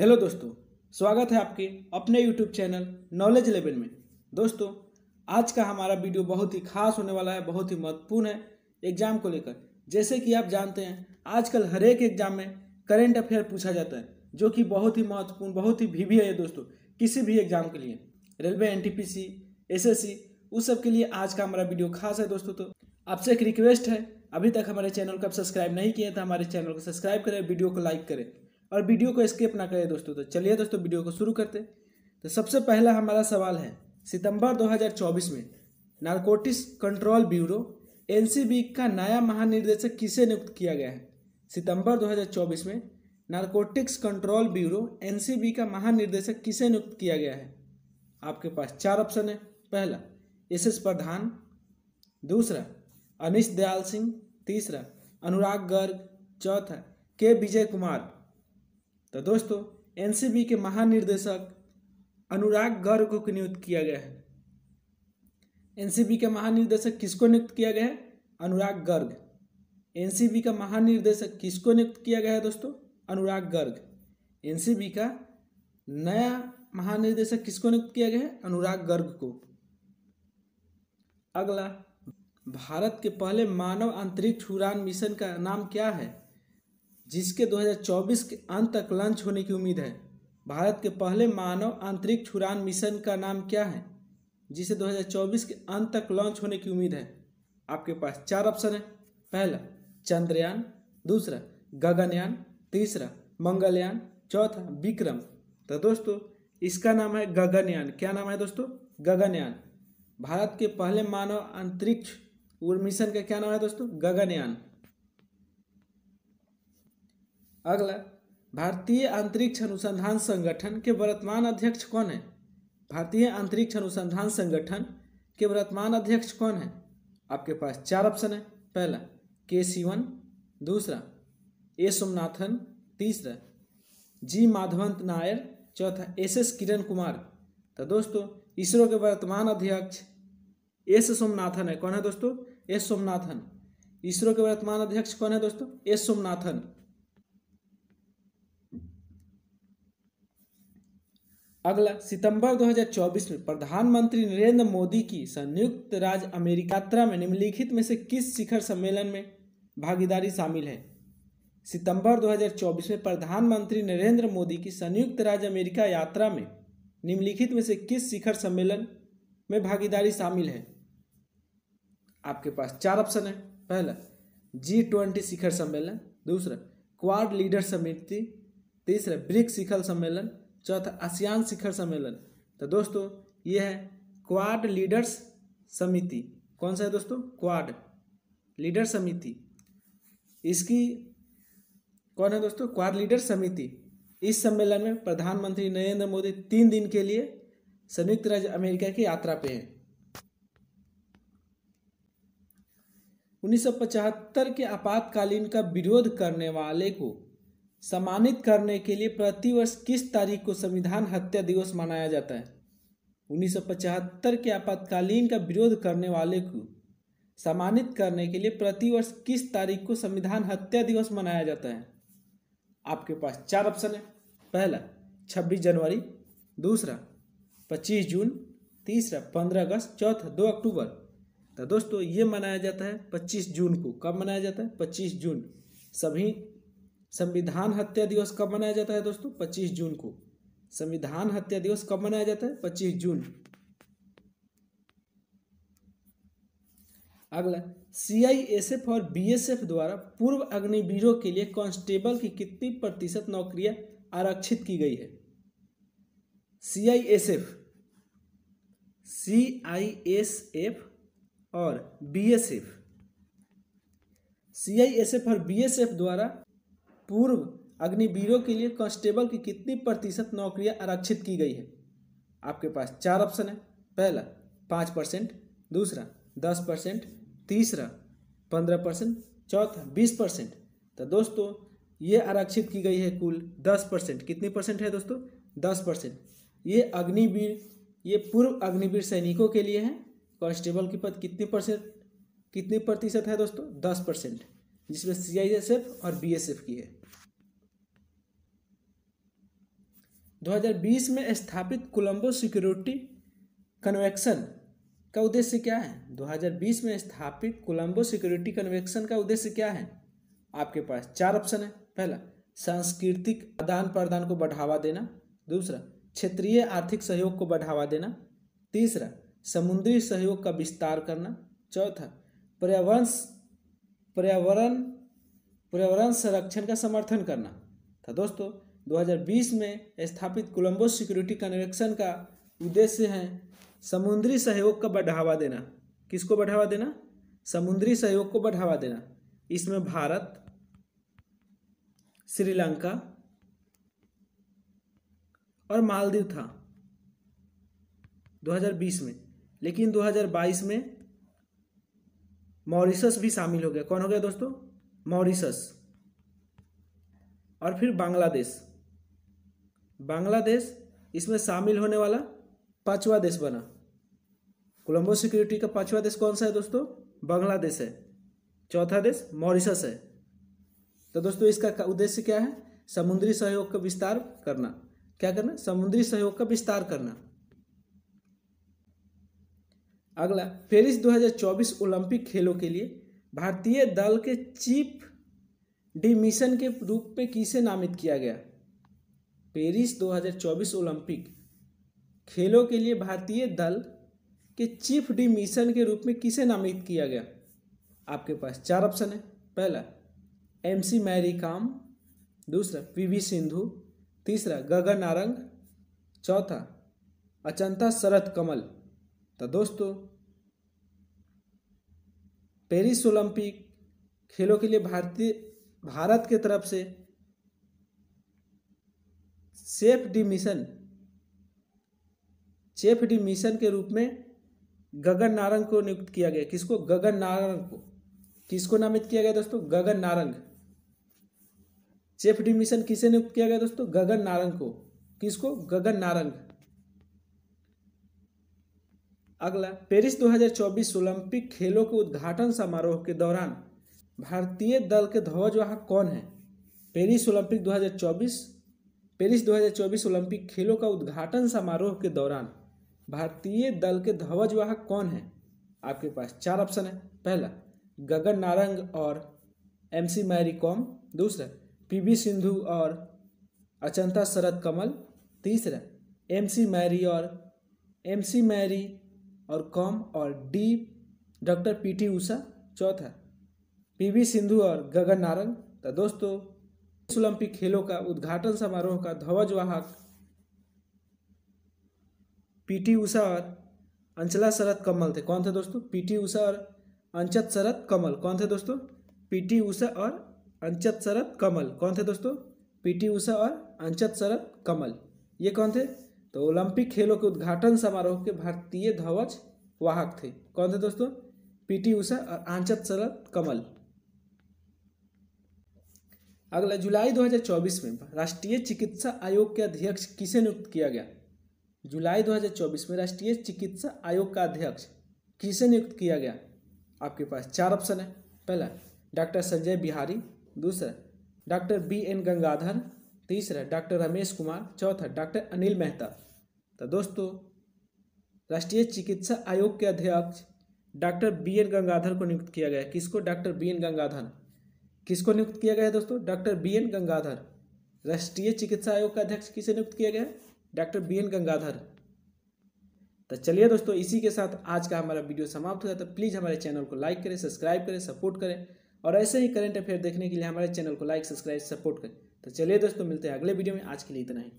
hello दोस्तों स्वागत है आपके अपने यूट्यूब चैनल नॉलेज इलेवन में दोस्तों आज का हमारा वीडियो बहुत ही खास होने वाला है बहुत ही महत्वपूर्ण है एग्जाम को लेकर जैसे कि आप जानते हैं आजकल हर एक एग्जाम में करेंट अफेयर पूछा जाता है जो कि बहुत ही महत्वपूर्ण बहुत ही भीवी है दोस्तों किसी भी एग्जाम के लिए रेलवे एन टी उस सब के लिए आज का हमारा वीडियो खास है दोस्तों तो आपसे एक रिक्वेस्ट है अभी तक हमारे चैनल को आप सब्सक्राइब नहीं किए तो हमारे चैनल को सब्सक्राइब करें वीडियो को लाइक करें और वीडियो को स्किप ना करें दोस्तों तो चलिए दोस्तों वीडियो को शुरू करते तो सबसे पहला हमारा सवाल है सितंबर 2024 में नारकोटिक्स कंट्रोल ब्यूरो एनसीबी का नया महानिदेशक किसे नियुक्त किया गया है सितंबर 2024 में नारकोटिक्स कंट्रोल ब्यूरो एनसीबी का महानिर्देशक किसे नियुक्त किया गया है आपके पास चार ऑप्शन है पहला एस एस प्रधान दूसरा अनिश दयाल सिंह तीसरा अनुराग गर्ग चौथा के विजय कुमार तो दोस्तों एनसीबी के महानिर्देशक अनुराग गर्ग को नियुक्त किया गया है एनसीबी के महानिर्देशक किसको नियुक्त किया गया है अनुराग गर्ग एनसीबी का महानिर्देशक किसको नियुक्त किया गया है दोस्तों अनुराग गर्ग एनसीबी का नया महानिर्देशक किसको नियुक्त किया गया है अनुराग गर्ग को अगला भारत के पहले मानव अंतरिक्ष उड़ान मिशन का नाम क्या है जिसके 2024 के अंत तक लॉन्च होने की उम्मीद है भारत के पहले मानव आंतरिक छुरान मिशन का नाम क्या है जिसे 2024 के अंत तक लॉन्च होने की उम्मीद है आपके पास चार ऑप्शन है पहला चंद्रयान दूसरा गगनयान तीसरा मंगलयान चौथा विक्रम तो दोस्तों इसका नाम है गगनयान क्या नाम है दोस्तों गगनयान भारत के पहले मानव अंतरिक्ष मिशन का क्या नाम है दोस्तों गगनयान अगला भारतीय अंतरिक्ष अनुसंधान संगठन के वर्तमान अध्यक्ष कौन है भारतीय अंतरिक्ष अनुसंधान संगठन के वर्तमान अध्यक्ष कौन है आपके पास चार ऑप्शन है पहला के सीवन दूसरा ए सोमनाथन तीसरा जी माधवंत नायर चौथा एस एस किरण कुमार तो दोस्तों इसरो के वर्तमान अध्यक्ष एस सोमनाथन है कौन है दोस्तों एस सोमनाथन इसरो के वर्तमान अध्यक्ष कौन है दोस्तों एस सोमनाथन अगला सितंबर 2024 में प्रधानमंत्री नरेंद्र मोदी की संयुक्त राज्य अमेरिका यात्रा में निम्नलिखित में से किस शिखर सम्मेलन में भागीदारी शामिल है सितंबर 2024 में प्रधानमंत्री नरेंद्र मोदी की संयुक्त राज्य अमेरिका यात्रा में निम्नलिखित में से किस शिखर सम्मेलन में भागीदारी शामिल है आपके पास चार ऑप्शन है पहला जी ट्वेंटी शिखर सम्मेलन दूसरा क्वाड लीडर समिति तीसरा ब्रिक्स शिखर सम्मेलन चौथा आसियान शिखर सम्मेलन तो दोस्तों ये है क्वाड लीडर्स समिति कौन सा है दोस्तों क्वाड लीडर समिति इसकी कौन है दोस्तों क्वाड लीडर समिति इस सम्मेलन में प्रधानमंत्री नरेंद्र मोदी तीन दिन के लिए संयुक्त राज्य अमेरिका की यात्रा पे हैं उन्नीस के आपातकालीन का विरोध करने वाले को सम्मानित करने के लिए प्रतिवर्ष किस तारीख को संविधान हत्या दिवस मनाया जाता है उन्नीस के आपातकालीन का विरोध करने वाले को सम्मानित करने के लिए प्रतिवर्ष किस तारीख को संविधान हत्या दिवस मनाया जाता है आपके पास चार ऑप्शन है पहला 26 जनवरी दूसरा 25 जून तीसरा 15 अगस्त चौथा 2 अक्टूबर तो दोस्तों ये मनाया जाता है 25 जून को कब मनाया जाता है 25 जून सभी संविधान हत्या दिवस कब मनाया जाता है दोस्तों पच्चीस जून को संविधान हत्या दिवस कब मनाया जाता है पच्चीस जून अगला सीआईएसएफ और बीएसएफ द्वारा पूर्व अग्निवीरों के लिए कांस्टेबल की कितनी प्रतिशत नौकरियां आरक्षित की गई है सीआईएसएफ एफ और बीएसएफ एफ और बीएसएफ द्वारा पूर्व अग्निवीरों के लिए कांस्टेबल की कितनी प्रतिशत नौकरियां आरक्षित की गई है आपके पास चार ऑप्शन है पहला पाँच परसेंट दूसरा दस परसेंट तीसरा पंद्रह परसेंट चौथा बीस परसेंट तो दोस्तों ये आरक्षित की गई है कुल दस परसेंट कितनी परसेंट है दोस्तों दस परसेंट ये अग्निवीर ये पूर्व अग्निवीर सैनिकों के लिए है कांस्टेबल की पद कितनी परसेंट कितनी प्रतिशत है दोस्तों दस परसेंट जिसमें सी और बी की है 2020 में स्थापित कोलंबो सिक्योरिटी कन्वेक्शन का उद्देश्य क्या है 2020 में स्थापित कोलंबो सिक्योरिटी कन्वेक्शन का उद्देश्य क्या है आपके पास चार ऑप्शन है पहला सांस्कृतिक आदान प्रदान को बढ़ावा देना दूसरा क्षेत्रीय आर्थिक सहयोग को बढ़ावा देना तीसरा समुद्री सहयोग का विस्तार करना चौथा पर्यावरण पर्यावरण पर्यावरण संरक्षण का समर्थन करना था दोस्तों 2020 में स्थापित कोलंबो सिक्योरिटी कन्वेक्शन का उद्देश्य है समुद्री सहयोग का बढ़ावा देना किसको बढ़ावा देना समुद्री सहयोग को बढ़ावा देना इसमें भारत श्रीलंका और मालदीव था 2020 में लेकिन 2022 में मॉरिसस भी शामिल हो गया कौन हो गया दोस्तों मॉरिसस और फिर बांग्लादेश बांग्लादेश इसमें शामिल होने वाला पांचवा देश बना कोलंबो सिक्योरिटी का पांचवा देश कौन सा है दोस्तों बांग्लादेश है चौथा देश मॉरिसस है तो दोस्तों इसका उद्देश्य क्या है समुद्री सहयोग का विस्तार करना क्या करना समुद्री सहयोग का विस्तार करना अगला पेरिस 2024 ओलंपिक खेलों के लिए भारतीय दल के चीफ डी मिशन के रूप में किसे नामित किया गया पेरिस 2024 ओलंपिक खेलों के लिए भारतीय दल के चीफ डी मिशन के रूप में किसे नामित किया गया आपके पास चार ऑप्शन है पहला एम सी मैरी काम दूसरा पी वी सिंधु तीसरा गगन नारंग चौथा अचंता शरद कमल तो दोस्तों पेरिस ओलंपिक खेलों के लिए भारतीय भारत के तरफ से chef de mission chef de mission के रूप में गगन नारंग को नियुक्त किया गया किसको गगन नारंग को किसको नामित किया गया दोस्तों Gagan Narang chef de mission किसे नियुक्त किया गया दोस्तों गगन नारंग को किसको गगन नारंग अगला पेरिस 2024 ओलंपिक खेलों के उद्घाटन समारोह के दौरान भारतीय दल के ध्वज वहाँ कौन है पेरिस ओलंपिक 2024 पेरिस 2024 ओलंपिक खेलों का उद्घाटन समारोह के दौरान भारतीय दल के ध्वज वहाँ कौन है आपके पास चार ऑप्शन है पहला गगन नारंग और एम सी मैरी कॉम दूसरा पीवी सिंधु और अचंता शरद कमल तीसरा एम सी मैरी और एम सी मैरी और कॉम और D doctor P T Usha चौथा पी वी सिंधु और गगन नारंग तो दोस्तों इस ओलंपिक खेलों का उद्घाटन समारोह का ध्वजवाहक पीटी उषा और अंचला शरद कमल थे कौन थे दोस्तों पीटी उषा और अंचत शरद कमल कौन थे दोस्तों पीटी उषा और अंचत शरद कमल कौन थे दोस्तों पीटी उषा और अंचत शरद कमल ये कौन थे तो ओलंपिक खेलों के उद्घाटन समारोह के भारतीय ध्वज वाहक थे कौन थे दोस्तों पीटी उषा और आंचत शरद कमल अगला जुलाई 2024 में राष्ट्रीय चिकित्सा आयोग के अध्यक्ष किसे नियुक्त किया गया जुलाई 2024 में राष्ट्रीय चिकित्सा आयोग का अध्यक्ष किसे नियुक्त किया गया आपके पास चार ऑप्शन है पहला डॉक्टर संजय बिहारी दूसरा डॉक्टर बी एन गंगाधर तीसरा डॉक्टर रमेश कुमार चौथा डॉक्टर अनिल मेहता तो दोस्तों राष्ट्रीय चिकित्सा आयोग के अध्यक्ष डॉक्टर बी एन गंगाधर को नियुक्त किया गया किसको डॉक्टर बी एन गंगाधर किसको नियुक्त किया गया दोस्तों डॉक्टर बी एन गंगाधर राष्ट्रीय चिकित्सा आयोग का अध्यक्ष किसे नियुक्त किया गया डॉक्टर बी एन गंगाधर तो चलिए दोस्तों इसी के साथ आज का हमारा वीडियो समाप्त हुआ तो प्लीज़ हमारे चैनल को लाइक करें सब्सक्राइब करें सपोर्ट करें और ऐसे ही करंट अफेयर देखने के लिए हमारे चैनल को लाइक सब्सक्राइब सपोर्ट करें तो चलिए दोस्तों मिलते हैं अगले वीडियो में आज के लिए इतना ही